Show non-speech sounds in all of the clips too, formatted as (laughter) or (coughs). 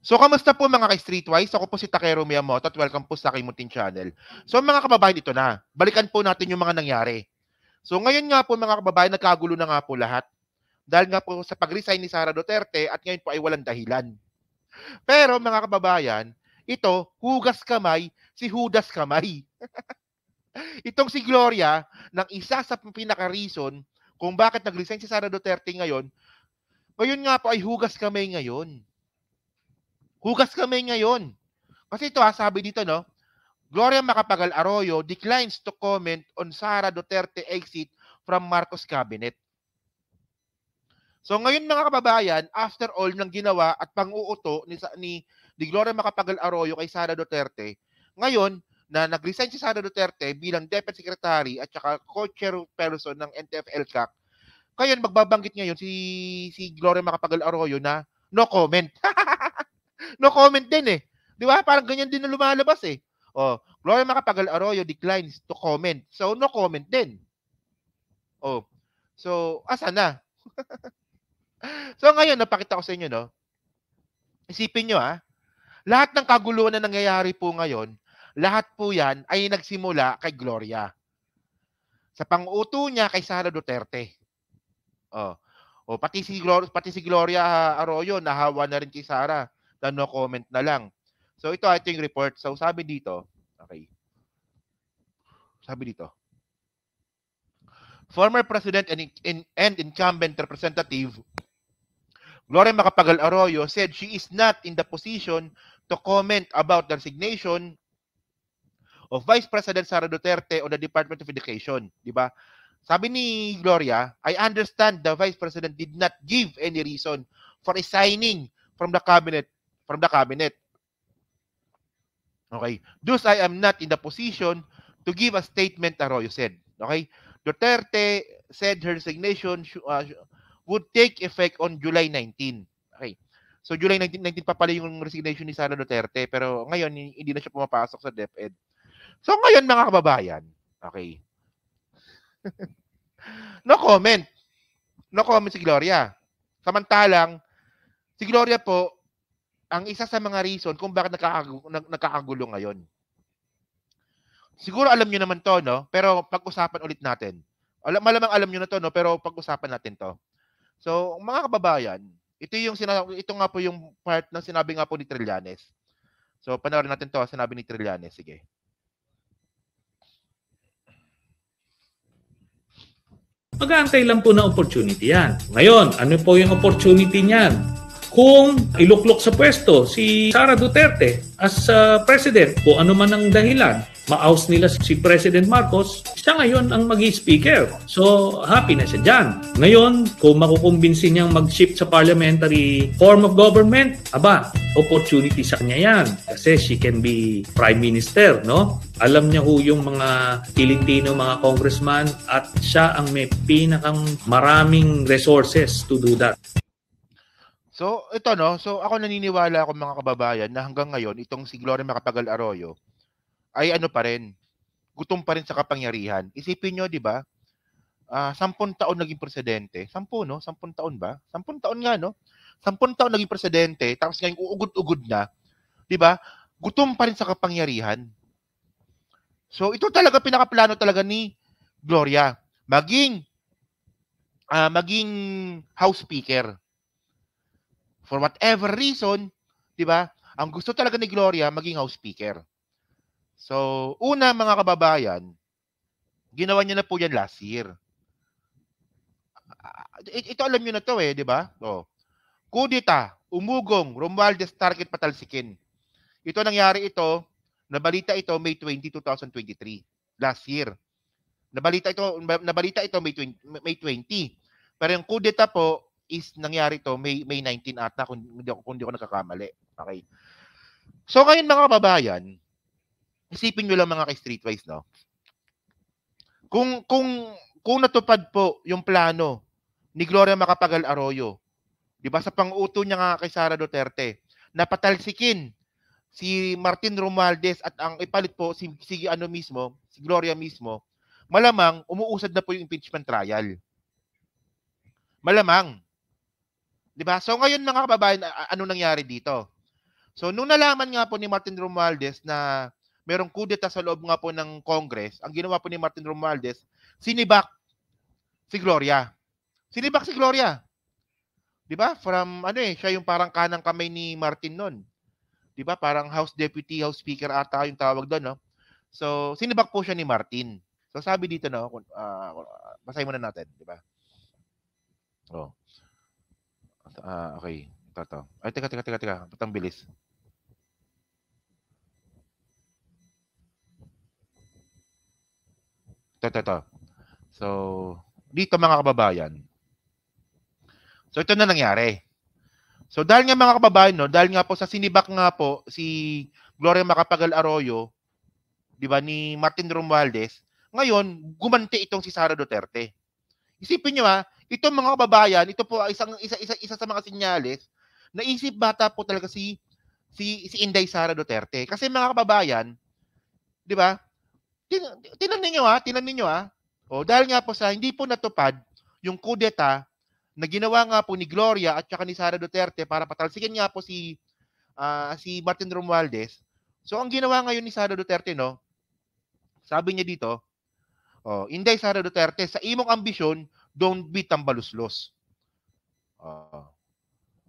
So, kamusta po mga ka-streetwise? Ako po si Takeru Miyamoto at welcome po sa Mutin Channel. So, mga kababayan, ito na. Balikan po natin yung mga nangyari. So, ngayon nga po mga kababayan, nagkagulo na nga po lahat. Dahil nga po sa pag-resign ni Sara Duterte at ngayon po ay walang dahilan. Pero mga kababayan, ito, hugas kamay, si Hudas kamay. (laughs) Itong si Gloria, ng isa sa pinaka-reason kung bakit nag-resign si Sara Duterte ngayon, ngayon nga po ay hugas kamay ngayon. Hugas kamay ngayon. Kasi ito ha, sabi dito no, Gloria Macapagal Arroyo declines to comment on Sara Duterte exit from Marcos cabinet. So ngayon mga kababayan, after all ng ginawa at pang-uuto ni, ni, ni Gloria Macapagal Arroyo kay Sara Duterte, ngayon na nag-resign si Sara Duterte bilang Deputy Secretary at saka co-chair person ng NTF-ELCAC, ngayon magbabanggit ngayon si, si Gloria Macapagal Arroyo na no comment. (laughs) no comment din eh. Di ba? Parang ganyan din na lumalabas eh. Oh, Gloria Macapagal Arroyo declines to comment. So, no comment din. Oh. So, asa na? (laughs) so, ngayon, napakita ko sa inyo, no? Isipin niyo ha? Ah. Lahat ng kaguluhan na nangyayari po ngayon, lahat po yan ay nagsimula kay Gloria. Sa pang-uuto niya kay Sara Duterte. Oh. Oh, pati si Gloria, pati si Gloria Arroyo nahawa na rin kay Sara the no comment na lang. So ito ito yung report. So sabi dito, okay. Sabi dito. Former President and, in, and incumbent representative Gloria Macapagal Arroyo said she is not in the position to comment about the resignation of Vice President Sara Duterte on the Department of Education, di ba? Sabi ni Gloria, I understand the Vice President did not give any reason for resigning from the cabinet from the cabinet. Okay. Thus, I am not in the position to give a statement, Arroyo said. Okay. Duterte said her resignation uh, would take effect on July 19. Okay. So, July 19, 19 pa pala yung resignation ni Sara Duterte. Pero ngayon, hindi na siya pumapasok sa DepEd. So, ngayon, mga kababayan, okay. (laughs) no comment. No comment si Gloria. Samantalang, si Gloria po, ang isa sa mga reason kung bakit nagkakagulo, ngayon. Siguro alam niyo naman to, no? Pero pag-usapan ulit natin. Alam, malamang alam niyo na to, no? Pero pag-usapan natin to. So, mga kababayan, ito yung sinabi, ito nga po yung part ng sinabi nga po ni Trillanes. So, panoorin natin to, sinabi ni Trillanes. Sige. Mag-aantay lang po ng opportunity yan. Ngayon, ano po yung opportunity niyan? kung iluklok sa pwesto si Sara Duterte as uh, president kung ano man ang dahilan ma-oust nila si President Marcos, siya ngayon ang magi speaker So, happy na siya dyan. Ngayon, kung makukumbinsi niyang mag-shift sa parliamentary form of government, aba, opportunity sa kanya yan. Kasi she can be prime minister, no? Alam niya ho yung mga Pilipino, mga congressman, at siya ang may pinakang maraming resources to do that. So, ito no. So, ako naniniwala ako mga kababayan na hanggang ngayon, itong si Gloria Macapagal Arroyo ay ano pa rin, gutom pa rin sa kapangyarihan. Isipin nyo, di ba? Uh, ah, sampun taon naging presidente. Sampu, no? Sampun taon ba? Sampun taon nga, no? Sampun taon naging presidente, tapos ngayon uugod-ugod na. Di ba? Gutom pa rin sa kapangyarihan. So, ito talaga pinakaplano talaga ni Gloria. Maging uh, maging House Speaker for whatever reason, 'di ba? Ang gusto talaga ni Gloria maging house speaker. So, una mga kababayan, ginawa niya na po 'yan last year. Ito alam niyo na 'to eh, 'di ba? Oh. Kudita, umugong, Romualdez target patalsikin. Ito nangyari ito, nabalita ito May 20, 2023, last year. Nabalita ito, nabalita ito May 20, May 20. Pero yung kudeta po, is nangyari to May May 19 ata kung hindi ako, kung hindi ako nagkakamali. Okay. So ngayon mga kababayan, isipin niyo lang mga kay streetwise no. Kung kung kung natupad po yung plano ni Gloria Macapagal Arroyo, 'di ba sa pang-uto niya nga kay Sara Duterte, napatalsikin si Martin Romualdez at ang ipalit po si, si ano mismo, si Gloria mismo, malamang umuusad na po yung impeachment trial. Malamang. 'Di ba? So ngayon mga kababayan, ano nangyari dito? So nung nalaman nga po ni Martin Romualdez na merong kudeta sa loob nga po ng Congress, ang ginawa po ni Martin Romualdez, sinibak si Gloria. Sinibak si Gloria. 'Di ba? From ano eh, siya yung parang kanang kamay ni Martin noon. 'Di ba? Parang House Deputy, House Speaker ata yung tawag doon, no? So sinibak po siya ni Martin. So sabi dito no, uh, basahin muna natin, 'di ba? Oh. Uh, okay. Ito, ito. Ay, teka, teka, teka, teka. Ba't bilis? Ito, ito, ito. So, dito mga kababayan. So, ito na nangyari. So, dahil nga mga kababayan, no, dahil nga po sa sinibak nga po si Gloria Macapagal Arroyo, di ba, ni Martin Romualdez, ngayon, gumanti itong si Sara Duterte. Isipin nyo ha, ito mga kababayan, ito po ay isang isa, isa, isa sa mga sinyales isip bata po talaga si si si Inday Sara Duterte. Kasi mga kababayan, 'di ba? Tingnan niyo ah, tingnan niyo ah. Oh, dahil nga po sa hindi po natupad yung kudeta na ginawa nga po ni Gloria at saka ni Sara Duterte para patalsikin nga po si uh, si Martin Romualdez. So ang ginawa ngayon ni Sara Duterte no, sabi niya dito, oh, Inday Sara Duterte, sa imong ambisyon, Don't be tambaluslos. Uh,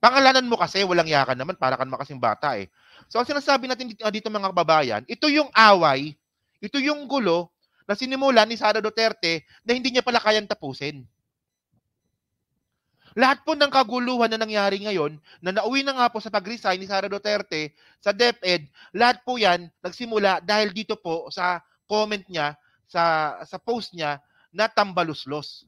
pangalanan mo kasi, walang yakan naman, para kan makasing bata eh. So ang sinasabi natin dito, ah, dito mga kababayan, ito yung away, ito yung gulo na sinimulan ni Sara Duterte na hindi niya pala kayang tapusin. Lahat po ng kaguluhan na nangyari ngayon, na nauwi na nga po sa pag-resign ni Sara Duterte sa DepEd, lahat po yan nagsimula dahil dito po sa comment niya, sa, sa post niya na tambaluslos.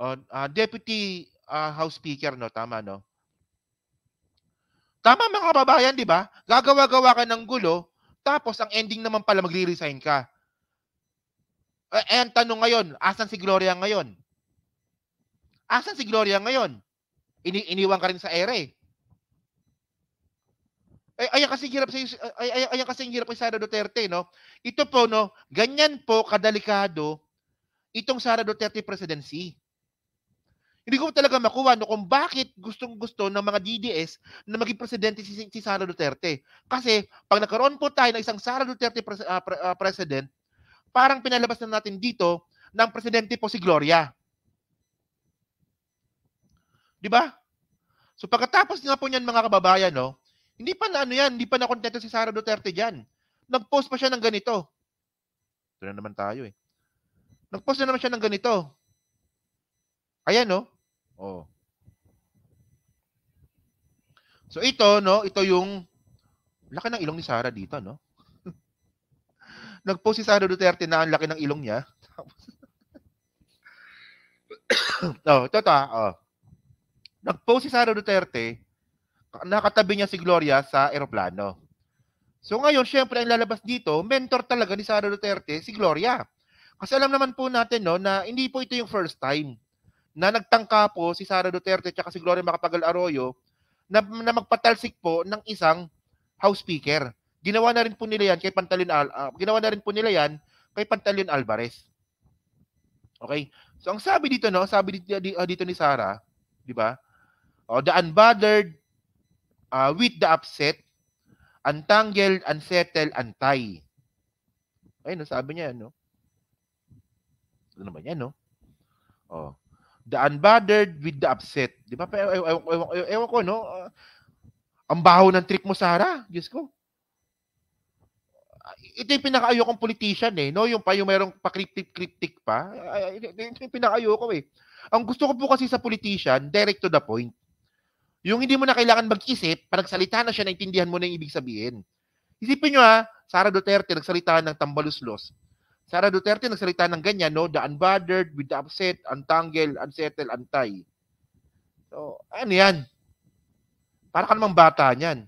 Uh, uh, Deputy uh, House Speaker, no? Tama, no? Tama mga kababayan, di ba? Gagawa-gawa ka ng gulo, tapos ang ending naman pala magre-resign ka. Eh, eh ang tanong ngayon, asan si Gloria ngayon? Asan si Gloria ngayon? Ini iniwan ka rin sa ere. Ay, ayan kasi hirap sa ay, ayan kasi hirap kay Sara Duterte, no? Ito po, no, ganyan po kadalikado itong Sara Duterte presidency. Hindi ko talaga makuha no kung bakit gustong-gusto ng mga DDS na maging presidente si, si Sara Duterte. Kasi pag nagkaroon po tayo ng isang Sara Duterte pres, uh, ah, pre, uh, president, parang pinalabas na natin dito ng presidente po si Gloria. 'Di ba? So pagkatapos nga po niyan mga kababayan, no, hindi pa na ano yan, hindi pa na kontento si Sara Duterte diyan. Nag-post pa siya ng ganito. Ito na naman tayo eh. Nag-post na naman siya ng ganito. Ayan, no? Oh. So ito, no? Ito yung... Laki ng ilong ni Sara dito, no? (laughs) Nag-post si Sara Duterte na ang laki ng ilong niya. (coughs) oh, ito ta. Oh. Nag-post si Sara Duterte. Nakatabi niya si Gloria sa eroplano. So ngayon, syempre, ang lalabas dito, mentor talaga ni Sara Duterte, si Gloria. Kasi alam naman po natin no, na hindi po ito yung first time na nagtangka po si Sara Duterte at si Gloria Macapagal Arroyo na, na magpatalsik po ng isang House Speaker. Ginawa na rin po nila yan kay Pantaleon, Al uh, ginawa na rin po nila yan kay Pantaleon Alvarez. Okay? So ang sabi dito no, sabi dito, ah, dito ni Sara, di ba? Oh, the unbothered uh, with the upset, untangled, unsettled, untie. Ayun, no, sabi niya, no? Ano naman yan, no? Oh the unbothered with the upset. Di ba? Pero ewan, ewan, ewan, ewan, ewan ko, no? Uh, ang baho ng trick mo, Sarah. Diyos ko. Ah, ito yung pinakaayokong politician eh. No? Yung pa yung mayroong pa-cryptic-cryptic pa. Ito yung pinakaayoko eh. Ang gusto ko po kasi sa politician, direct to the point. Yung hindi mo na kailangan mag-isip, pag nagsalita na siya, naintindihan mo na yung ibig sabihin. Isipin nyo ha, ah, Sara Duterte nagsalita ng tambaluslos. Sara Duterte nagsalita ng ganyan, no? The unbothered, with the upset, untangle, unsettle, antay. So, ano yan? Para ka namang bata niyan.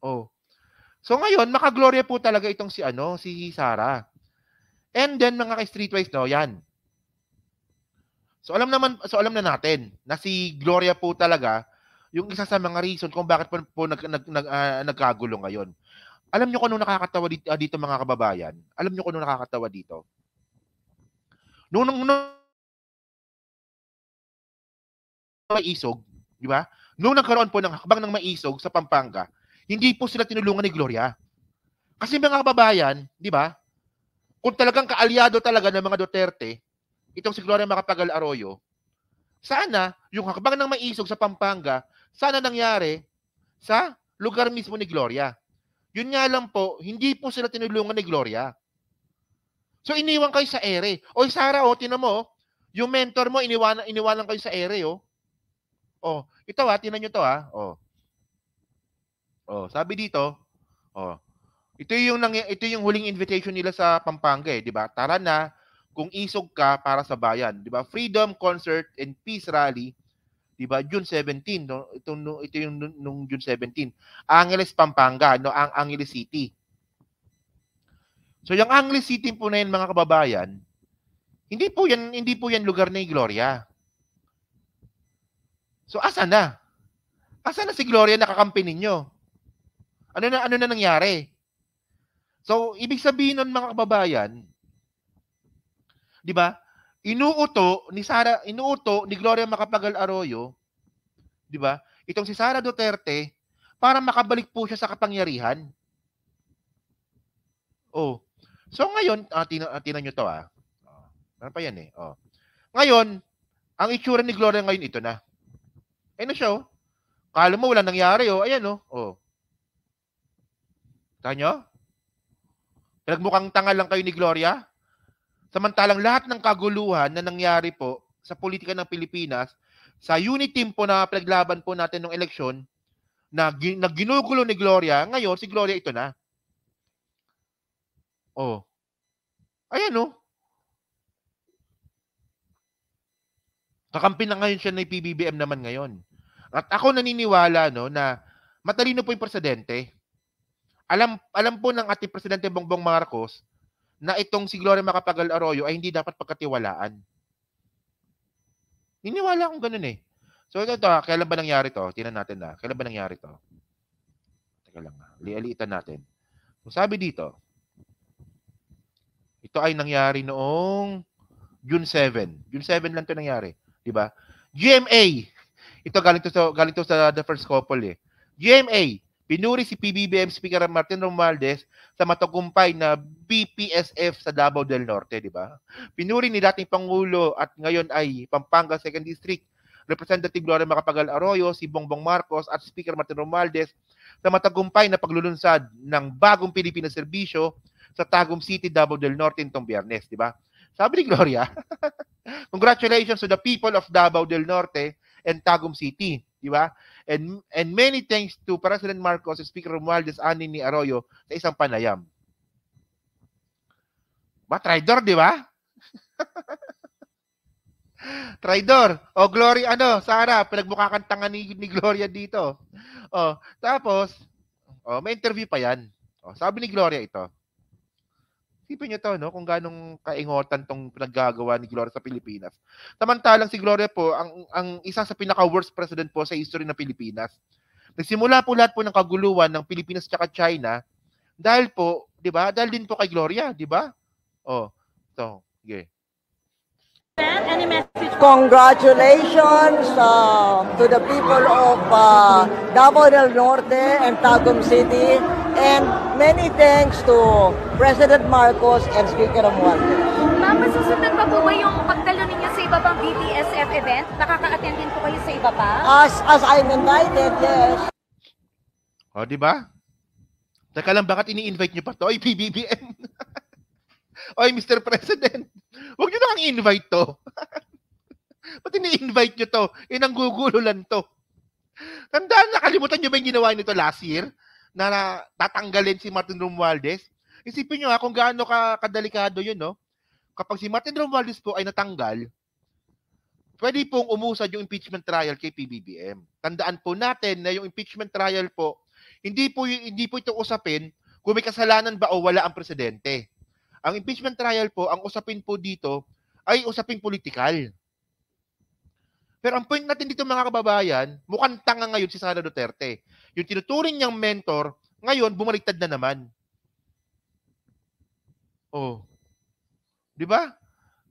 Oh. So ngayon, makaglorya po talaga itong si ano, si Sara. And then mga ka-streetwise, no, yan. So alam naman, so alam na natin na si Gloria po talaga yung isa sa mga reason kung bakit po, po nag, nag, nag, uh, nagkagulo ngayon. Alam nyo kung ano nakakatawa dito, ah, dito mga kababayan? Alam nyo kung ano nakakatawa dito? Nung, nung, nung maisog, di ba? Nung nagkaroon po ng hakbang ng maisog sa Pampanga, hindi po sila tinulungan ni Gloria. Kasi mga kababayan, di ba? Kung talagang kaalyado talaga ng mga Duterte, itong si Gloria Macapagal Arroyo, sana yung hakbang ng maisog sa Pampanga, sana nangyari sa lugar mismo ni Gloria. Yun nga lang po, hindi po sila tinulungan ni Gloria. So iniwan kayo sa ere. Oy Sara, oh, tinan mo, oh. yung mentor mo iniwan, iniwanan kayo sa ere, oh. Oh, ito ah, tinan niyo to ah. Oh. Oh, sabi dito, oh. Ito yung nang ito yung huling invitation nila sa Pampanga, eh, di ba? Tara na kung isog ka para sa bayan, di ba? Freedom concert and peace rally 'di ba? June 17, no? Ito no, ito yung nung June 17. Angeles Pampanga, no, ang Angeles City. So yung Angeles City po na yan mga kababayan, hindi po yan hindi po yan lugar ni Gloria. So asa na? Asa na si Gloria nakakampi ninyo? Ano na ano na nangyari? So ibig sabihin nun mga kababayan, 'di ba? Inuuto ni Sara, inuuto ni Gloria Macapagal Arroyo, 'di ba? Itong si Sara Duterte para makabalik po siya sa kapangyarihan. Oh. So ngayon, uh, tina, uh, tinan niyo 'to ah. ano pa 'yan eh? Oh. Ngayon, ang itsura ni Gloria ngayon ito na. Eh na ano siya oh? Kala mo wala nangyari oh. Ayan oh. Oh. Tanya? Pinagmukhang tanga lang kayo ni Gloria? Samantalang lahat ng kaguluhan na nangyari po sa politika ng Pilipinas, sa unit team po na pinaglaban po natin ng eleksyon, na, na ginugulo ni Gloria, ngayon si Gloria ito na. Oh. Ayan oh. Kakampi na ngayon siya ng PBBM naman ngayon. At ako naniniwala no na matalino po yung presidente. Alam alam po ng ating presidente Bongbong Marcos na itong si Gloria Macapagal Arroyo ay hindi dapat pagkatiwalaan. Niniwala akong ganun eh. So ito, ito ah, kailan ba nangyari to? Tingnan natin na. Ah. Kailan ba nangyari to? Teka lang. Ah. Lialitan natin. Kung sabi dito, ito ay nangyari noong June 7. June 7 lang to nangyari. Di ba? GMA. Ito galing to, sa, galing to sa The First Couple eh. GMA. Pinuri si PBBM Speaker Martin Romualdez sa matagumpay na BPSF sa Davao del Norte, di ba? Pinuri ni dating Pangulo at ngayon ay Pampanga 2nd District Representative Gloria Macapagal Arroyo, si Bongbong Marcos at Speaker Martin Romualdez sa matagumpay na paglulunsad ng bagong Pilipinas serbisyo sa Tagum City, Davao del Norte nitong biyernes, di ba? Sabi ni Gloria, (laughs) congratulations to the people of Davao del Norte and Tagum City, di ba? And, and many thanks to President Marcos and Speaker Romualdez Ani ni Arroyo sa isang panayam. Ba, traidor, di ba? (laughs) Traidor. O oh, Glory ano, Sara, pinagmukha tanga ni, ni Gloria dito. O, oh, tapos, o, oh, may interview pa yan. O, sabi ni Gloria ito. Sipin niyo to, no? Kung ganong kaingotan tong naggagawa ni Gloria sa Pilipinas. Samantalang si Gloria po, ang, ang isa sa pinaka-worst president po sa history ng Pilipinas. Nagsimula po lahat po ng kaguluhan ng Pilipinas at China dahil po, di ba? Dahil din po kay Gloria, di ba? Oh, so, okay. Congratulations uh, to the people of uh, Davao del Norte and Tagum City and Many thanks to President Marcos and Speaker Romualdez. Ma'am, masusundan pa po ba yung pagdalo ninyo sa iba pang BTSF event? Nakaka-attend din po kayo sa iba pa? As, as I'm invited, yes. O, di ba? Teka lang, bakit ini-invite nyo pa to? Ay, PBBM. Oy, Mr. (laughs) President, huwag nyo na kang invite to. (laughs) Ba't ini-invite nyo to? Inanggugulo lang to. Tandaan, nakalimutan nyo ba yung ginawa nito last year? na tatanggalin si Martin Romualdez. Isipin nyo ha, kung gaano ka, kadelikado yun, no? Kapag si Martin Romualdez po ay natanggal, pwede pong umusad yung impeachment trial kay PBBM. Tandaan po natin na yung impeachment trial po, hindi po, hindi po ito usapin kung may kasalanan ba o wala ang presidente. Ang impeachment trial po, ang usapin po dito ay usaping politikal. Pero ang point natin dito mga kababayan, mukhang tanga ngayon si Sara Duterte. Yung tinuturing niyang mentor, ngayon bumaliktad na naman. Oh. 'Di ba?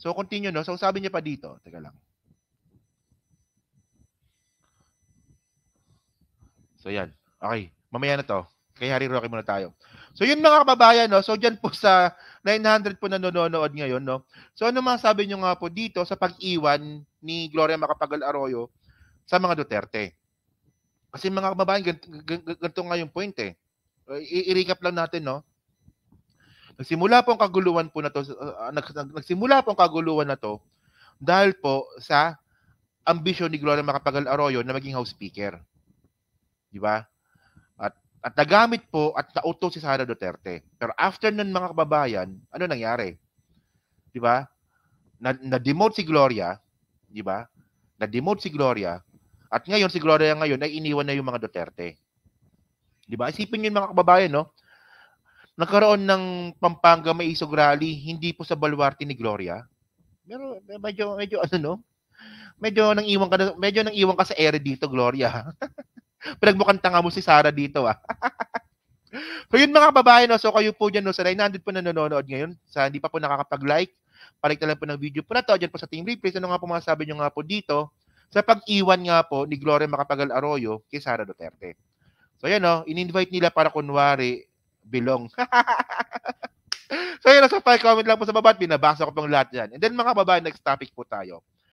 So continue no. So sabi niya pa dito, teka lang. So yan. Okay, mamaya na 'to. Kay Hari Roque muna tayo. So yun mga kababayan, no? so dyan po sa 900 po nanonood ngayon. No? So ano mga sabi nyo nga po dito sa pag-iwan ni Gloria Macapagal Arroyo sa mga Duterte? Kasi mga kababayan, ganito, ganito nga yung point eh. I-recap lang natin, no? Nagsimula po ang kaguluhan po na to, ah, nagsimula po ang kaguluhan na to dahil po sa ambisyon ni Gloria Macapagal Arroyo na maging House Speaker. Di ba? At nagamit po at nauto si Sara Duterte. Pero after nun mga kababayan, ano nangyari? 'Di ba? Na, na-demote si Gloria, 'di ba? Na-demote si Gloria at ngayon si Gloria ngayon ay iniwan na yung mga Duterte. 'Di ba? Isipin niyo mga kababayan, no? Nagkaroon ng Pampanga may isog rally hindi po sa baluarte ni Gloria. Pero medyo medyo ano no? Medyo nang iwan ka na, medyo nang iwan ka sa ere dito Gloria. (laughs) (laughs) Pinagmukhang tanga mo si Sara dito ah. (laughs) so yun mga babae no, so kayo po dyan no, sa 900 po na nanonood ngayon, sa hindi pa po nakakapag-like, palik lang po ng video po na to, dyan po sa Team Replays, ano nga po mga sabi nyo nga po dito, sa pag-iwan nga po ni Gloria Macapagal Arroyo kay Sara Duterte. So yan no, in-invite nila para kunwari belong. (laughs) so yun, sa so, file comment lang po sa baba at binabasa ko pong lahat yan. And then mga babae, next topic po tayo.